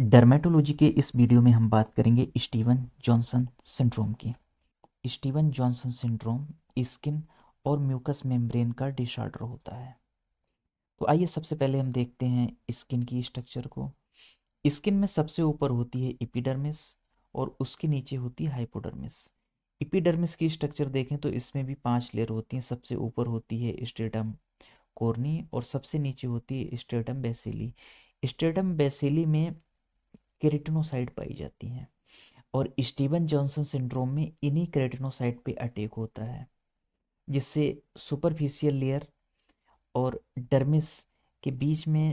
dermatology के इस video में हम बात करेंगे स्टीवन जॉनसन सिंड्रोम की स्टीवन जॉनसन सिंड्रोम स्किन और म्यूकस मेम्ब्रेन का डिसऑर्डर होता है तो आइए सबसे पहले हम देखते हैं स्किन की स्ट्रक्चर को स्किन में सबसे ऊपर होती है इपीडर्मिस और उसके नीचे होती है हाइपोडर्मिस इपीडर्मिस की स्ट्रक्चर देखें तो इसमें भी पांच लेयर होती हैं सबसे ऊपर होती है स्टेटम कोर्नी और सबसे नीचे होती है स्टेटम बेसिली स्टेटम बेसिली में केरेटिनोसाइट पाई जाती हैं और स्टीवन जॉनसन सिंड्रोम में इन्हीं केरेटिनोसाइट पे अटैक होता है जिससे सुपरफिशियल लेयर और डर्मिस के बीच में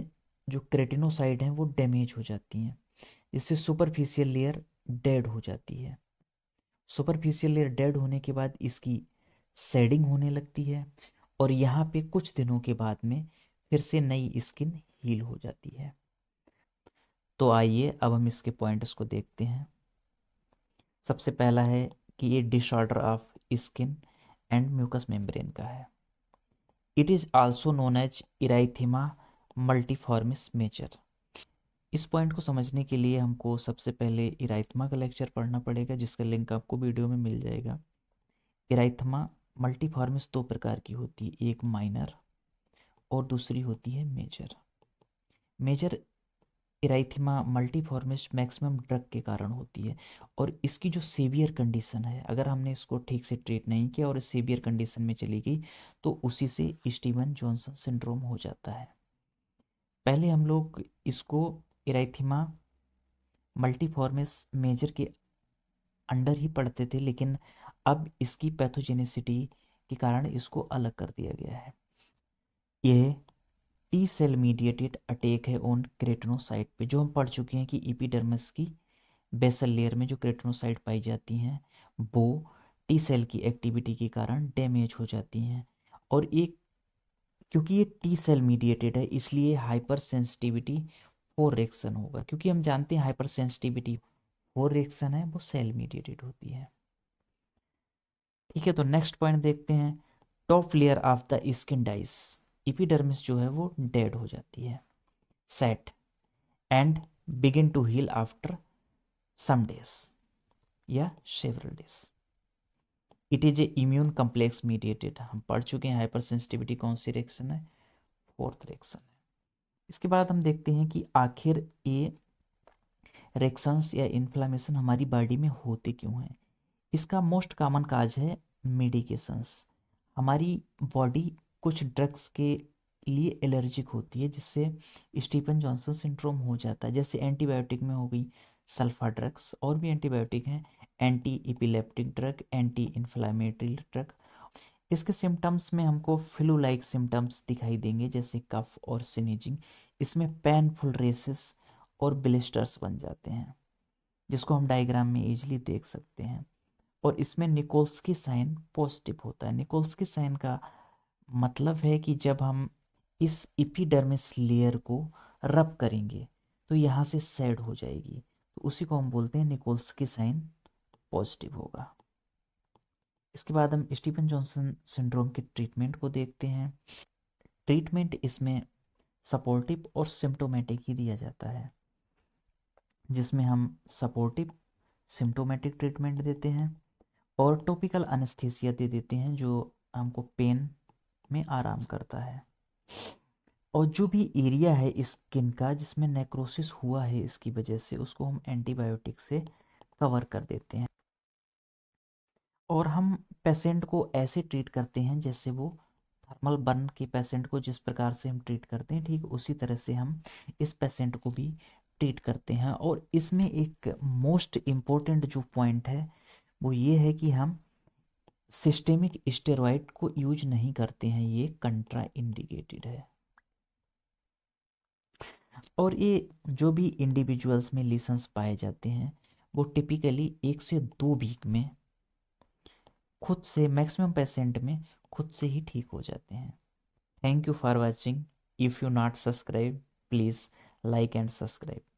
जो क्रेटिनोसाइड हैं वो डैमेज हो जाती हैं जिससे सुपरफिशियल लेयर डेड हो जाती है सुपरफिशियल लेयर डेड होने के बाद इसकी सेडिंग होने लगती है और यहाँ पे कुछ दिनों के बाद में फिर से नई स्किन हील हो जाती है तो आइए अब हम इसके पॉइंट्स को देखते हैं सबसे पहला है कि ये disorder of skin and mucous membrane का है it is also known as erythema multiforme major इस पॉइंट को समझने के लिए हमको सबसे पहले इराइथमा का लेक्चर पढ़ना पड़ेगा जिसका लिंक आपको वीडियो में मिल जाएगा इराइथमा मल्टीफॉर्मिस दो प्रकार की होती है एक माइनर और दूसरी होती है major major erythema multiforme maximum drug के कारण होती है और इसकी जो सीवियर कंडीशन है अगर हमने इसको ठीक से ट्रीट नहीं किया और सीवियर कंडीशन में चली गई तो उसी से स्टीवन जॉनसन सिंड्रोम हो जाता है पहले हम लोग इसको इराइथिमा मल्टीफॉर्मिस मेजर के अंडर ही पढ़ते थे लेकिन अब इसकी पैथोजेनिसिटी के कारण इसको अलग कर दिया गया है यह ई सेल मीडिएटेड अटैक है ऑन क्रेटनोसाइट पे जो हम पढ़ चुके हैं कि एपिडर्मिस की बेसल लेयर में जो क्रेटनोसाइट पाई जाती हैं वो टी सेल की एक्टिविटी के कारण डैमेज हो जाती हैं और एक क्योंकि ये टी सेल मीडिएटेड है इसलिए हाइपर सेंसिटिविटी फोर रिएक्शन होगा क्योंकि हम जानते हैं हाइपर सेंसिटिविटी फोर रिएक्शन है वो सेल मीडिएटेड होती है ठीक है तो नेक्स्ट पॉइंट देखते हैं top layer of the skin dies epidermis जो है वो डेड हो जाती है set and begin to heal after some days या several days it is a immune complex mediated हम पढ़ चुके हैं हाइपर सेंसिटिविटी कौन सी रिएक्शन है फोर्थ रिएक्शन है इसके बाद हम देखते हैं कि आखिर ये रिएक्शंस या इन्फ्लामेशन हमारी बॉडी में होते क्यों हैं इसका मोस्ट कॉमन काज है मेडिकेशंस हमारी बॉडी कुछ ड्रग्स के लिए एलर्जिक होती है जिससे स्टीफन जॉनसन सिंड्रोम हो जाता है जैसे एंटीबायोटिक में हो गई सल्फा ड्रग्स और भी एंटीबायोटिक हैं anti epileptic drug anti inflammatory drug इसके सिम्टम्स में हमको फ्लू लाइक सिम्टम्स दिखाई देंगे जैसे कफ और सिनेजिंग इसमें पेनफुल रेसिस और ब्लिस्टर्स बन जाते हैं जिसको हम डायग्राम में इजीली देख सकते हैं और इसमें निकोल्स की साइन पॉजिटिव होता है निकोल्स की साइन का मतलब है कि जब हम इस इपिडर्मिस लेयर को रब करेंगे तो यहाँ से सैड हो जाएगी तो उसी को हम बोलते हैं निकोल्स की साइन पॉजिटिव होगा इसके बाद हम स्टीफन जॉनसन सिंड्रोम के ट्रीटमेंट को देखते हैं ट्रीटमेंट इसमें सपोर्टिव और सिम्टोमेटिक ही दिया जाता है जिसमें हम सपोर्टिव सिम्टोमेटिक ट्रीटमेंट देते हैं और टॉपिकल अनस्थीसिया दे देते हैं जो हमको पेन में आराम करता है और जो भी एरिया है स्किन का जिसमें नेक्रोसिस हुआ है इसकी वजह से उसको हम एंटीबायोटिक से कवर कर देते हैं और हम पेशेंट को ऐसे ट्रीट करते हैं जैसे वो थर्मल बर्न के पेशेंट को जिस प्रकार से हम ट्रीट करते हैं ठीक उसी तरह से हम इस पेशेंट को भी ट्रीट करते हैं और इसमें एक मोस्ट इम्पोर्टेंट जो पॉइंट है वो ये है कि हम सिस्टेमिक स्टेरॉइड को यूज नहीं करते हैं ये कंट्रा इंडिकेटेड है और ये जो भी इंडिविजुअल्स में लीसन्स पाए जाते हैं वो टिपिकली एक से दो वीक में खुद से मैक्सिमम पेशेंट में खुद से ही ठीक हो जाते हैं thank you for watching if you not subscribe please like and subscribe